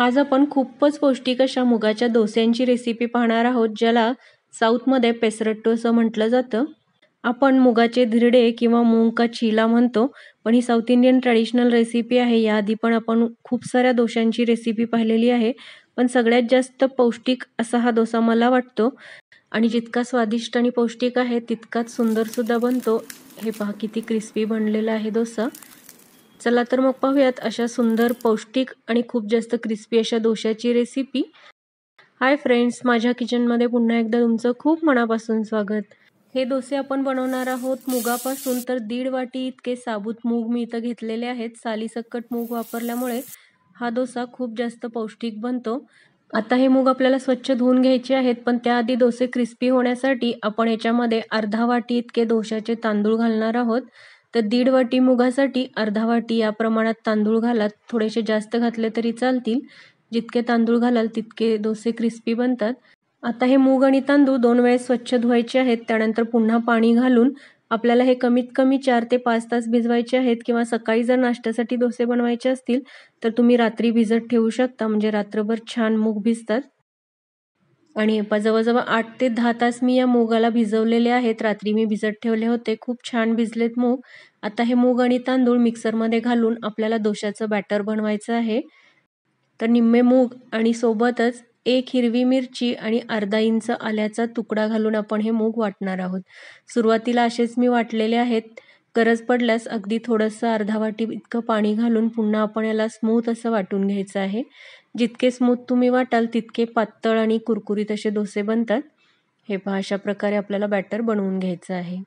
आज आपण खूपच पौष्टिक अशा मुगाच्या डोस्यांची रेसिपी पाहणार आहोत ज्याला साऊथमध्ये पेसरट्टो असं म्हटलं जातं आपण मुगाचे धिरडे किंवा मूंग का चिला म्हणतो पण ही साऊथ इंडियन ट्रॅडिशनल रेसिपी आहे याआधी पण आपण खूप साऱ्या डोशांची रेसिपी पाहिलेली आहे पण सगळ्यात जास्त पौष्टिक असा हा डोसा मला वाटतो आणि जितका स्वादिष्ट आणि पौष्टिक आहे तितकाच सुंदरसुद्धा बनतो हे पहा किती क्रिस्पी बनलेला आहे डोसा चला तर मग पाहूयात अशा सुंदर पौष्टिक आणि खूप जास्त क्रिस्पी अशा दोश्याची रेसिपी हाय फ्रेंड्स माझ्या किचनमध्ये पुन्हा एकदा तुमचं खूप मनापासून स्वागत हे दोसे आपण बनवणार आहोत मुगापासून तर दीड वाटी इतके साबूत मूग मी इथं घेतलेले आहेत सालीसक्कट मूग वापरल्यामुळे हा डोसा खूप जास्त पौष्टिक बनतो आता हे मूग आपल्याला स्वच्छ धुवून घ्यायचे आहेत पण त्याआधी दोसे क्रिस्पी होण्यासाठी आपण याच्यामध्ये अर्धा वाटी इतके दोशाचे तांदूळ घालणार आहोत तर दीड वाटी मुगासाठी अर्धा वाटी या प्रमाणात तांदूळ घालात थोडेसे जास्त घातले तरी चालतील जितके तांदूळ घालाल तितके डोसे क्रिस्पी बनतात आता हे मूग आणि तांदूळ दोन वेळेस स्वच्छ धुवायचे आहेत त्यानंतर पुन्हा पाणी घालून आपल्याला हे कमीत कमी चार ते पाच तास भिजवायचे आहेत किंवा सकाळी जर नाश्त्यासाठी डोसे बनवायचे असतील तर तुम्ही रात्री भिजत ठेवू शकता म्हणजे रात्रभर छान मूग भिजतात आणि जवळजवळ आठ ते दहा तास मी या मूगाला भिजवलेले आहेत रात्री मी भिजत ठेवले होते खूप छान भिजलेत मूग आता हे मूग आणि तांदूळ मिक्सरमध्ये घालून आपल्याला दोशाचं बॅटर बनवायचं आहे तर निम्मे मूग आणि सोबतच एक हिरवी मिरची आणि अर्धा इंच आल्याचा तुकडा घालून आपण हे मूग वाटणार आहोत सुरुवातीला असेच मी वाटलेले आहेत गरज पडल्यास अगदी थोडंसं अर्धा वाटी इतकं पाणी घालून पुन्हा आपण याला स्मूथ असं वाटून घ्यायचं आहे जितके स्मूथ तुम्ही वाटाल तितके पातळ आणि कुरकुरीत असे डोसे बनतात हे पहा अशा प्रकारे आपल्याला बॅटर बनवून घ्यायचं आहे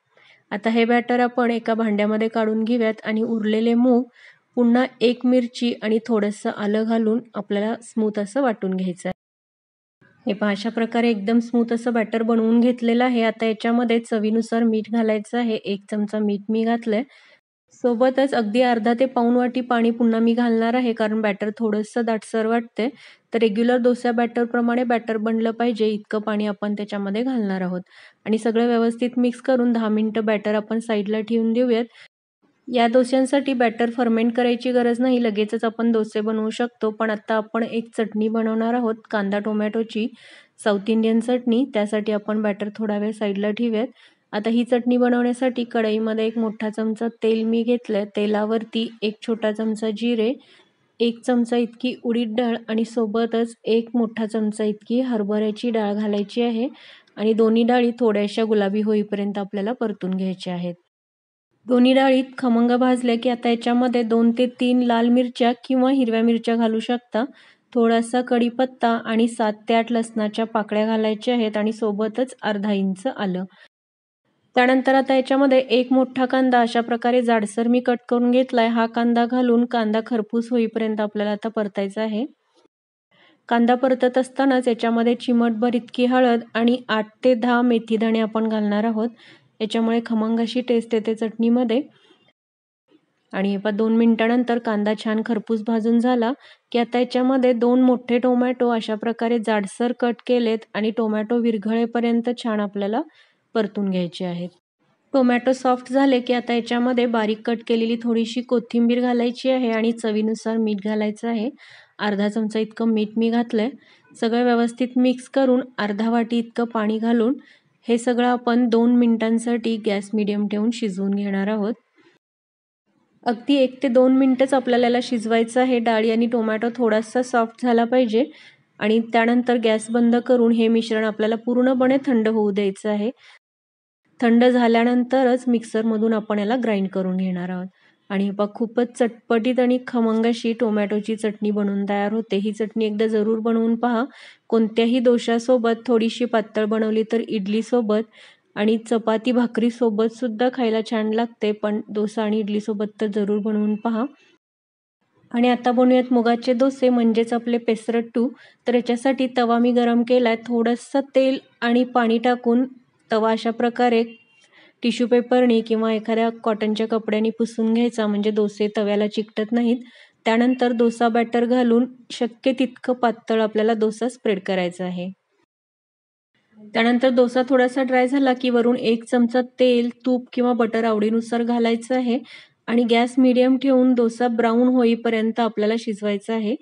आता हे बॅटर आपण एका भांड्यामध्ये काढून घेऊयात आणि उरलेले मूग पुन्हा एक मिरची आणि थोडंसं आलं घालून आपल्याला स्मूथ असं वाटून घ्यायचं आहे हे पहा अशा प्रकारे एकदम स्मूथ असं बॅटर बनवून घेतलेलं आहे आता याच्यामध्ये चवीनुसार मीठ घालायचं आहे एक चमचा मीठ मी घातलंय सोबतच अगदी अर्धा ते पाऊन वाटी पाणी पुन्हा मी घालणार आहे कारण बॅटर थोडंसं दाटसर वाटते तर रेग्युलर डोसा बॅटरप्रमाणे बॅटर बनलं पाहिजे इतकं पाणी आपण त्याच्यामध्ये घालणार आहोत आणि सगळं व्यवस्थित मिक्स करून दहा मिनटं बॅटर आपण साईडला ठेवून देऊयात या दोश्यांसाठी बॅटर फर्मेंट करायची गरज नाही लगेचच आपण डोसे बनवू शकतो पण आत्ता आपण एक चटणी बनवणार आहोत कांदा टोमॅटोची साऊथ इंडियन चटणी त्यासाठी आपण बॅटर थोडा वेळ साईडला ठेवूयात आता ही चटणी बनवण्यासाठी कढईमध्ये एक मोठा चमचा तेल मी घेतलं आहे तेलावरती एक छोटा चमचा जिरे एक चमचा इतकी उडीद डाळ आणि सोबतच एक मोठा चमचा इतकी हरभऱ्याची डाळ घालायची आहे आणि दोन्ही डाळी थोड्याशा गुलाबी होईपर्यंत आपल्याला परतून घ्यायच्या आहेत दोन्ही डाळीत खमंग भाजले की आता याच्यामध्ये दोन ते तीन लाल मिरच्या किंवा हिरव्या मिरच्या घालू शकता थोडासा कढीपत्ता आणि सात ते आठ लसणाच्या पाकळ्या घालायच्या आहेत आणि सोबतच अर्धा इंच आलं त्यानंतर आता याच्यामध्ये एक मोठा कांदा अशा प्रकारे जाडसर मी कट करून घेतलाय हा कांदा घालून कांदा खरपूस होईपर्यंत आपल्याला आता परतायचा आहे कांदा परतत असतानाच याच्यामध्ये चिमटभर इतकी हळद आणि आठ ते दहा दाणे आपण घालणार आहोत याच्यामुळे खमंग अशी टेस्ट येते चटणीमध्ये आणि पण दोन मिनटानंतर कांदा छान खरपूस भाजून झाला की आता याच्यामध्ये दोन मोठे टोमॅटो अशा प्रकारे जाडसर कट केलेत आणि टोमॅटो विरघळेपर्यंत छान आपल्याला परतून घ्यायचे आहेत टोमॅटो सॉफ्ट झाले की आता याच्यामध्ये बारीक कट केलेली थोडीशी कोथिंबीर घालायची आहे आणि चवीनुसार मीठ घालायचं आहे अर्धा चमचा इतकं मीठ मी घातलं आहे सगळं व्यवस्थित मिक्स करून अर्धा वाटी इतकं पाणी घालून हे सगळं आपण दोन मिनटांसाठी गॅस मिडियम ठेवून शिजवून घेणार आहोत अगदी एक ते दोन मिनटंच आपल्याला याला शिजवायचं आहे डाळी आणि टोमॅटो थोडासा सॉफ्ट झाला पाहिजे आणि त्यानंतर गॅस बंद करून हे मिश्रण आपल्याला पूर्णपणे थंड होऊ द्यायचं आहे थंड झाल्यानंतरच मिक्सरमधून आपण याला ग्राइंड करून घेणार आहोत आणि हे खूपच चटपटीत आणि खमंग अशी टोमॅटोची चटणी बनवून तयार होते ही चटणी एकदा जरूर बनवून पहा कोणत्याही दोशासोबत थोडीशी पातळ बनवली तर इडलीसोबत आणि चपाती भाकरीसोबत सुद्धा खायला छान लागते पण डोसा आणि इडलीसोबत तर जरूर बनवून पहा आणि आता बनवूयात मुगाचे डोसे म्हणजेच आपले पेसरट्टू तर याच्यासाठी तवा मी गरम केला आहे थोडंसं तेल आणि पाणी टाकून तवा अशा प्रकारे टिश्यू पेपरने किंवा एखाद्या कॉटनच्या कपड्याने पुसून घ्यायचा म्हणजे डोसे तव्याला चिकटत नाहीत त्यानंतर डोसा बॅटर घालून शक्य तितकं पातळ आपल्याला डोसा स्प्रेड करायचा आहे त्यानंतर डोसा थोडासा ड्राय झाला की वरून एक चमचा तेल तूप किंवा बटर आवडीनुसार घालायचं आहे आणि गॅस मिडियम ठेवून डोसा ब्राऊन होईपर्यंत आपल्याला शिजवायचा आहे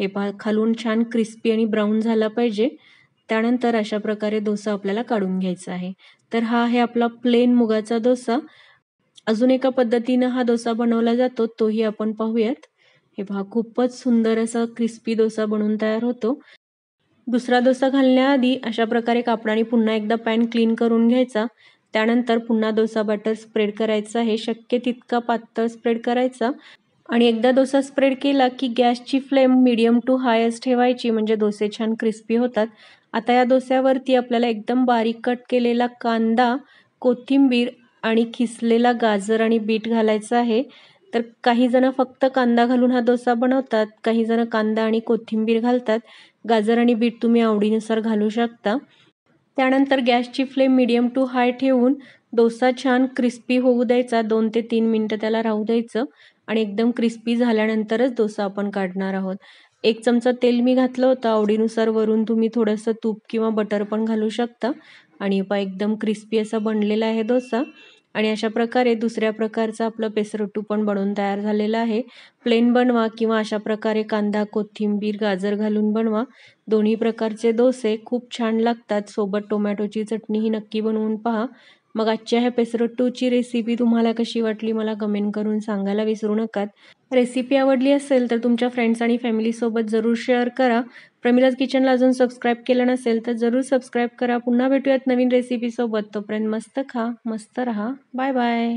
हे पा खालून छान क्रिस्पी आणि ब्राऊन झाला पाहिजे त्यानंतर अशा प्रकारे डोसा आपल्याला काढून घ्यायचा आहे तर हा आहे आपला प्लेन मुगाचा डोसा अजून एका पद्धतीनं हा डोसा बनवला जातो तोही आपण पाहूयात हे बघा खूपच सुंदर असा क्रिस्पी डोसा बनवून तयार होतो दुसरा डोसा घालण्याआधी अशा प्रकारे कापडाने पुन्हा एकदा पॅन क्लीन करून घ्यायचा त्यानंतर पुन्हा डोसा बॅटर स्प्रेड करायचा हे शक्य तितका पातळ स्प्रेड करायचा आणि एकदा डोसा स्प्रेड केला की गॅसची फ्लेम मिडियम टू हायस्ट ठेवायची म्हणजे डोसे छान क्रिस्पी होतात आता या डोस्यावरती आपल्याला एकदम बारीक कट केलेला कांदा कोथिंबीर आणि खिसलेला गाजर आणि बीट घालायचं आहे तर काही जण फक्त कांदा घालून हा डोसा बनवतात काही जण कांदा आणि कोथिंबीर घालतात गाजर आणि बीट तुम्ही आवडीनुसार घालू शकता त्यानंतर गॅसची फ्लेम मिडियम टू हाय ठेवून डोसा छान क्रिस्पी होऊ द्यायचा दोन ते तीन मिनटं त्याला राहू द्यायचं आणि एकदम क्रिस्पी झाल्यानंतरच डोसा आपण काढणार आहोत एक चमचा तेल मी घातलं होतं आवडीनुसार वरून तुम्ही थोडंसं तूप किंवा बटर पण घालू शकता आणि पा एकदम क्रिस्पी असा बनलेला आहे डोसा आणि अशा प्रकारे दुसऱ्या प्रकारचा आपलं पेसरटू पण बनवून तयार झालेला आहे प्लेन बनवा किंवा अशा प्रकारे कांदा कोथिंबीर गाजर घालून बनवा दोन्ही प्रकारचे डोसे खूप छान लागतात सोबत टोमॅटोची चटणी ही नक्की बनवून पहा मग आजच्या ह्या पेसरोट टूची रेसिपी तुम्हाला कशी वाटली मला कमेंट करून सांगायला विसरू नका रेसिपी आवडली असेल तर तुमच्या फ्रेंड्स आणि फॅमिलीसोबत जरूर शेअर करा प्रमिलाज किचनला अजून सबस्क्राईब केलं नसेल तर जरूर सबस्क्राईब करा पुन्हा भेटूयात नवीन रेसिपीसोबत तोपर्यंत मस्त खा मस्त रहा बाय बाय